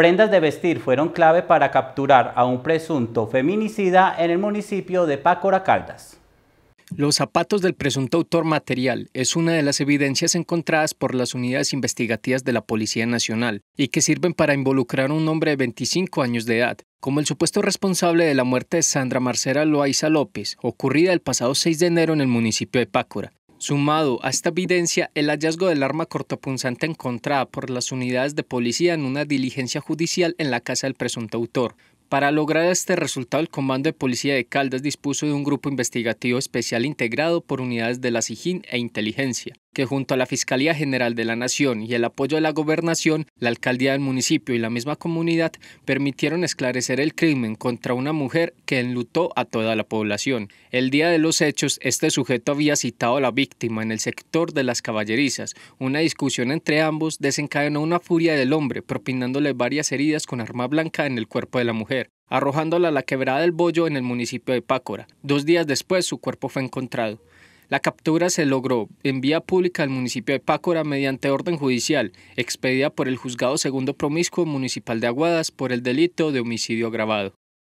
prendas de vestir fueron clave para capturar a un presunto feminicida en el municipio de Pácora Caldas. Los zapatos del presunto autor material es una de las evidencias encontradas por las unidades investigativas de la Policía Nacional y que sirven para involucrar a un hombre de 25 años de edad, como el supuesto responsable de la muerte de Sandra Marcela Loaiza López, ocurrida el pasado 6 de enero en el municipio de Pácora. Sumado a esta evidencia, el hallazgo del arma cortopunzante encontrada por las unidades de policía en una diligencia judicial en la casa del presunto autor. Para lograr este resultado, el Comando de Policía de Caldas dispuso de un grupo investigativo especial integrado por unidades de la SIGIN e Inteligencia, que junto a la Fiscalía General de la Nación y el apoyo de la gobernación, la alcaldía del municipio y la misma comunidad permitieron esclarecer el crimen contra una mujer que enlutó a toda la población. El día de los hechos, este sujeto había citado a la víctima en el sector de las caballerizas. Una discusión entre ambos desencadenó una furia del hombre, propinándole varias heridas con arma blanca en el cuerpo de la mujer arrojándola a la quebrada del Bollo en el municipio de Pácora. Dos días después su cuerpo fue encontrado. La captura se logró en vía pública al municipio de Pácora mediante orden judicial, expedida por el Juzgado Segundo Promiscuo Municipal de Aguadas por el delito de homicidio agravado.